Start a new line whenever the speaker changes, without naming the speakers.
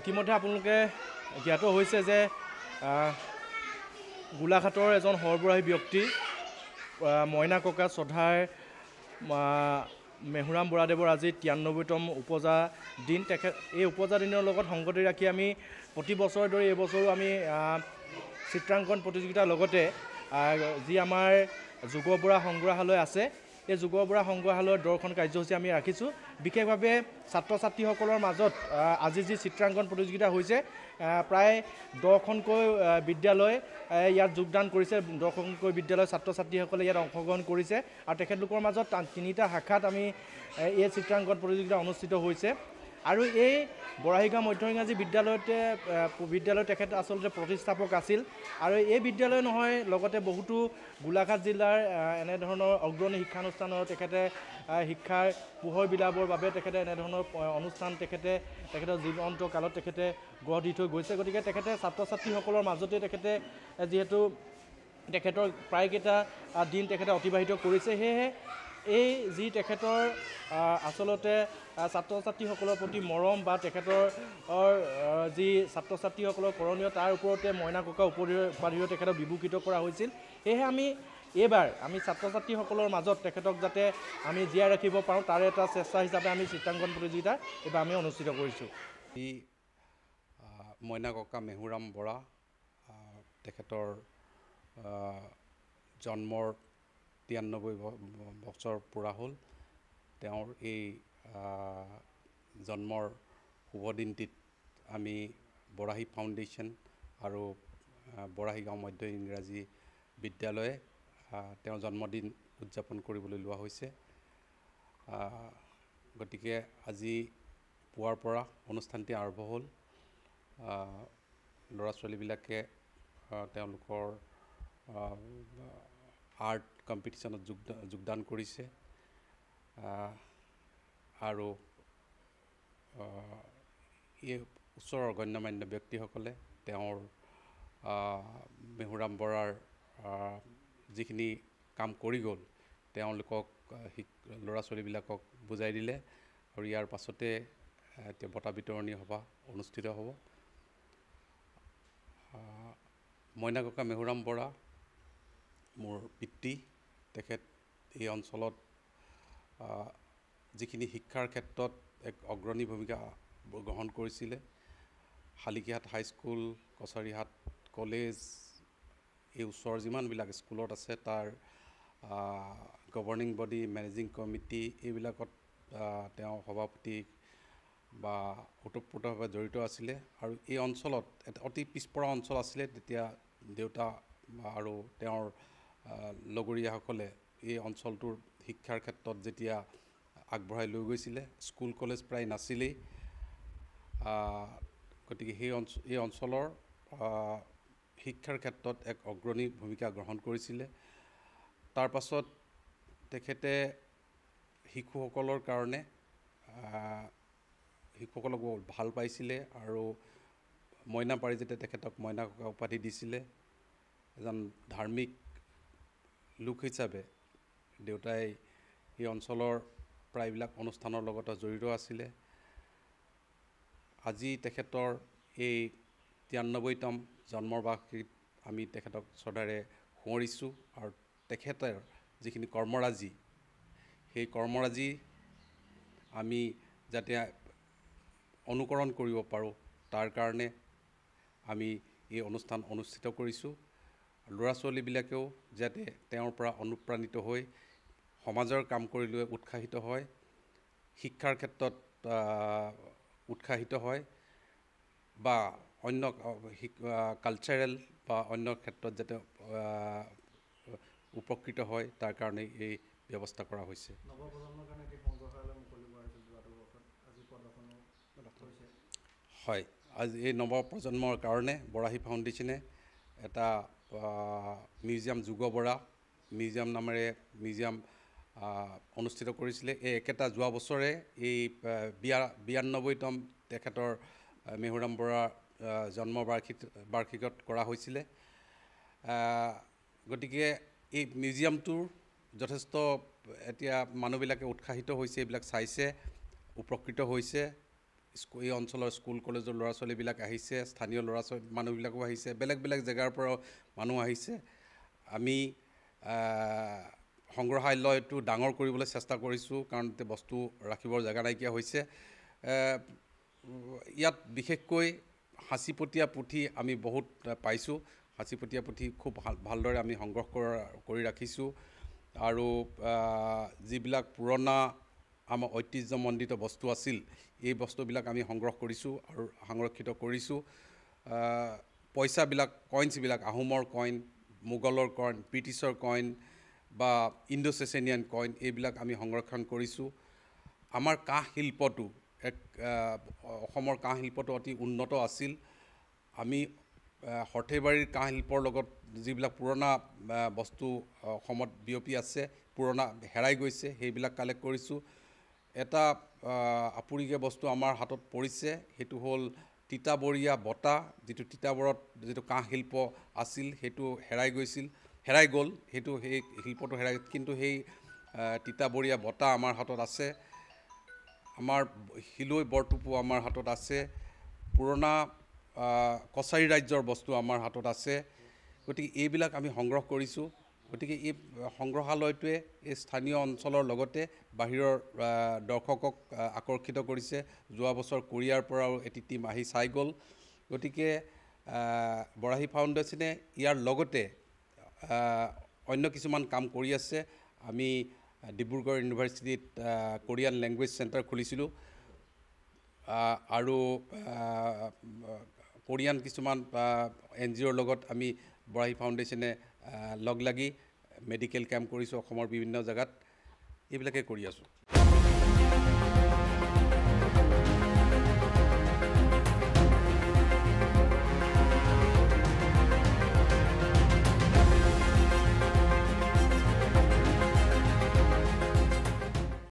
ইতিমধ্যে আপোনালোকে জ্ঞাত হৈছে যে গোলাঘাটৰ এজন সৰবৰাহী ব্যক্তি মইনা ককা শ্ৰদ্ধাৰ মেহুৰাম বৰাদেৱৰ আজি তিৰান্নব্বৈতম উপজা দিন তেখেত এই উপজা দিনৰ লগত সংগতি ৰাখি আমি প্ৰতি বছৰৰ দৰে বছৰো আমি চিত্ৰাংকন প্ৰতিযোগিতাৰ লগতে যি আমাৰ যুগবৰা সংগ্ৰহালয় আছে এই যুগবৰা সংগ্ৰহালয়ৰ দৰ্শন কাৰ্যসূচী আমি ৰাখিছোঁ বিশেষভাৱে ছাত্ৰ ছাত্ৰীসকলৰ মাজত আজি যি চিত্ৰাংকন প্ৰতিযোগিতা হৈছে প্ৰায় দহখনকৈ বিদ্যালয় ইয়াত যোগদান কৰিছে দহখনকৈ বিদ্যালয়ৰ ছাত্ৰ ছাত্ৰীসকলে ইয়াত অংশগ্ৰহণ কৰিছে আৰু তেখেতলোকৰ মাজত তিনিটা শাখাত আমি এই চিত্ৰাংকন প্ৰতিযোগিতা অনুষ্ঠিত হৈছে আৰু এই বৰাহিগাঁও মধ্য ইংৰাজী বিদ্যালয়তে বিদ্যালয় তেখেত আচলতে প্ৰতিষ্ঠাপক আছিল আৰু এই বিদ্যালয় নহয় লগতে বহুতো গোলাঘাট জিলাৰ এনেধৰণৰ অগ্ৰণী শিক্ষানুষ্ঠানৰ তেখেতে শিক্ষাৰ পোহৰ বিলাবৰ বাবে তেখেতে এনেধৰণৰ অনুষ্ঠান তেখেতে তেখেতৰ জীৱন্ত কালত তেখেতে গঢ় দি থৈ গৈছে গতিকে তেখেতে ছাত্ৰ ছাত্ৰীসকলৰ মাজতে তেখেতে যিহেতু তেখেতৰ প্ৰায়কেইটা দিন তেখেতে অতিবাহিত কৰিছে সেয়েহে এই যি তেখেতৰ আচলতে ছাত্ৰ ছাত্ৰীসকলৰ প্ৰতি মৰম বা তেখেতৰ যি ছাত্ৰ ছাত্ৰীসকলৰ কৰণীয় তাৰ ওপৰতে মইনা ককা উপৰি উপাধিৰে তেখেতক বিভূষিত কৰা হৈছিল সেয়েহে আমি এইবাৰ আমি ছাত্ৰ ছাত্ৰীসকলৰ মাজত তেখেতক যাতে আমি জীয়াই ৰাখিব পাৰোঁ তাৰে এটা চেষ্টা হিচাপে আমি চিত্ৰাংকন প্ৰতিযোগিতা এইবাৰ আমি অনুষ্ঠিত কৰিছোঁ যি মইনা ককা মেহুৰাম বৰা তেখেতৰ
জন্মৰ তিৰান্নব্বৈ বছৰ পূৰা হ'ল তেওঁৰ এই জন্মৰ শুভদিনটিত আমি বৰাহী ফাউণ্ডেশ্যন আৰু বৰাহী গাঁও মধ্য ইংৰাজী বিদ্যালয়ে তেওঁৰ জন্মদিন উদযাপন কৰিবলৈ লোৱা হৈছে গতিকে আজি পুৱাৰ পৰা অনুষ্ঠানটি আৰম্ভ হ'ল ল'ৰা ছোৱালীবিলাকে তেওঁলোকৰ আৰ্ট কম্পিটিশ্যনত যোগদান যোগদান কৰিছে আৰু এই ওচৰৰ গণ্য মান্য ব্যক্তিসকলে তেওঁৰ মেহুৰাম বৰাৰ যিখিনি কাম কৰি গ'ল তেওঁলোকক ল'ৰা ছোৱালীবিলাকক বুজাই দিলে আৰু ইয়াৰ পাছতে এতিয়া বঁটা বিতৰণী সভা অনুষ্ঠিত হ'ব মইনা ককা মেহুৰাম বৰা মোৰ পিতৃ তেখেত এই অঞ্চলত যিখিনি শিক্ষাৰ ক্ষেত্ৰত এক অগ্ৰণী ভূমিকা গ্ৰহণ কৰিছিলে শালিকীহাট হাইস্কুল কছাৰীহাট কলেজ এই ওচৰৰ যিমানবিলাক স্কুলত আছে তাৰ গভৰ্ণিং বডি মেনেজিং কমিটি এইবিলাকত তেওঁ সভাপতি বা ওতঃপ্ৰোতভাৱে জড়িত আছিলে আৰু এই অঞ্চলত এটা অতি পিছপৰা অঞ্চল আছিলে তেতিয়া দেউতা আৰু তেওঁৰ লগৰীয়াসকলে এই অঞ্চলটোৰ শিক্ষাৰ ক্ষেত্ৰত যেতিয়া আগবঢ়াই লৈ গৈছিলে স্কুল কলেজ প্ৰায় নাছিলেই গতিকে সেই অঞ্চ এই অঞ্চলৰ শিক্ষাৰ ক্ষেত্ৰত এক অগ্ৰণী ভূমিকা গ্ৰহণ কৰিছিলে তাৰ পাছত তেখেতে শিশুসকলৰ কাৰণে শিশুসকলক বহুত ভাল পাইছিলে আৰু মইনা পাৰিজাতে তেখেতক মইনা ককা উপাধি দিছিলে এজন ধাৰ্মিক লোক হিচাপে দেউতাই এই অঞ্চলৰ প্ৰায়বিলাক অনুষ্ঠানৰ লগতে জড়িত আছিলে আজি তেখেতৰ এই তিৰান্নব্বৈতম জন্মবাৰ্ষিকীত আমি তেখেতক শ্ৰদ্ধাৰে সোঁৱৰিছোঁ আৰু তেখেতৰ যিখিনি কৰ্মৰাজি সেই কৰ্মৰাজি আমি যাতে অনুকৰণ কৰিব পাৰোঁ তাৰ কাৰণে আমি এই অনুষ্ঠান অনুষ্ঠিত কৰিছোঁ ল'ৰা ছোৱালীবিলাকেও যাতে তেওঁৰ পৰা অনুপ্ৰাণিত হৈ সমাজৰ কাম কৰিলৈ উৎসাহিত হয় শিক্ষাৰ ক্ষেত্ৰত উৎসাহিত হয় বা অন্য কালচাৰেল বা অন্য ক্ষেত্ৰত যাতে উপকৃত হয় তাৰ কাৰণে এই ব্যৱস্থা কৰা হৈছে হয় আজি এই নৱপ্ৰজন্মৰ কাৰণে বৰাহী ফাউণ্ডেশ্যনে এটা মিউজিয়াম যুগবৰা মিউজিয়াম নামেৰে মিউজিয়াম অনুষ্ঠিত কৰিছিলে এই একেটা যোৱা বছৰে এই বিয়া বিয়ান্নব্বৈতম তেখেতৰ মেহুৰাম বৰাৰ বাৰ্ষিক বাৰ্ষিকত কৰা হৈছিলে গতিকে এই মিউজিয়ামটোৰ যথেষ্ট এতিয়া মানুহবিলাকে উৎসাহিত হৈছে এইবিলাক চাইছে উপকৃত হৈছে এই অঞ্চলৰ স্কুল কলেজৰ ল'ৰা ছোৱালীবিলাক আহিছে স্থানীয় ল'ৰা ছোৱালী মানুহবিলাকো আহিছে বেলেগ বেলেগ জেগাৰ পৰাও মানুহ আহিছে আমি সংগ্ৰহালয়টো ডাঙৰ কৰিবলৈ চেষ্টা কৰিছোঁ কাৰণ এতিয়া বস্তু ৰাখিবৰ জেগা নাইকিয়া হৈছে ইয়াত বিশেষকৈ সাঁচিপতীয়া পুথি আমি বহুত পাইছোঁ সাঁচিপতীয়া পুথি খুব ভাল ভালদৰে আমি সংগ্ৰহ কৰা কৰি ৰাখিছোঁ আৰু যিবিলাক পুৰণা আমাৰ ঐতিহ্যমণ্ডিত বস্তু আছিল এই বস্তুবিলাক আমি সংগ্ৰহ কৰিছোঁ আৰু সংৰক্ষিত কৰিছোঁ পইচাবিলাক কইনছবিলাক আহোমৰ কইন মোগলৰ কইন ব্ৰিটিছৰ কইন বা ইণ্ডোচেচেনিয়ান কইন এইবিলাক আমি সংৰক্ষণ কৰিছোঁ আমাৰ কাঁহ শিল্পটো এক অসমৰ কাঁহ শিল্পটো অতি উন্নত আছিল আমি সৰ্থেবাৰীৰ কাঁহ শিল্পৰ লগত যিবিলাক পুৰণা বস্তু অসমত বিয়পি আছে পুৰণা হেৰাই গৈছে সেইবিলাক কালেক্ট কৰিছোঁ এটা আপুৰিকে বস্তু আমাৰ হাতত পৰিছে সেইটো হ'ল তিতাবৰীয়া বঁটা যিটো তিতাবৰত যিটো কাঁহ শিল্প আছিল সেইটো হেৰাই গৈছিল হেৰাই গ'ল সেইটো সেই শিল্পটো হেৰাই কিন্তু সেই তিতাবৰীয়া বঁটা আমাৰ হাতত আছে আমাৰ শিলৈ বৰটোপো আমাৰ হাতত আছে পুৰণা কছাৰী ৰাজ্যৰ বস্তু আমাৰ হাতত আছে গতিকে এইবিলাক আমি সংগ্ৰহ কৰিছোঁ গতিকে এই সংগ্ৰহালয়টোৱে এই স্থানীয় অঞ্চলৰ লগতে বাহিৰৰ দৰ্শকক আকৰ্ষিত কৰিছে যোৱা বছৰ কোৰিয়াৰ পৰাও এটি টিম আহি চাই গ'ল গতিকে বৰাহী ফাউণ্ডেশ্যনে ইয়াৰ লগতে অন্য কিছুমান কাম কৰি আছে আমি ডিব্ৰুগড় ইউনিভাৰ্চিটিত কোৰিয়ান লেংগুৱেজ চেণ্টাৰ খুলিছিলোঁ আৰু কোৰিয়ান কিছুমান এন জি অ'ৰ লগত আমি বৰাহী ফাউণ্ডেশ্যনে লগ লাগি মেডিকেল কেম্প কৰিছোঁ অসমৰ বিভিন্ন জেগাত এইবিলাকে কৰি আছোঁ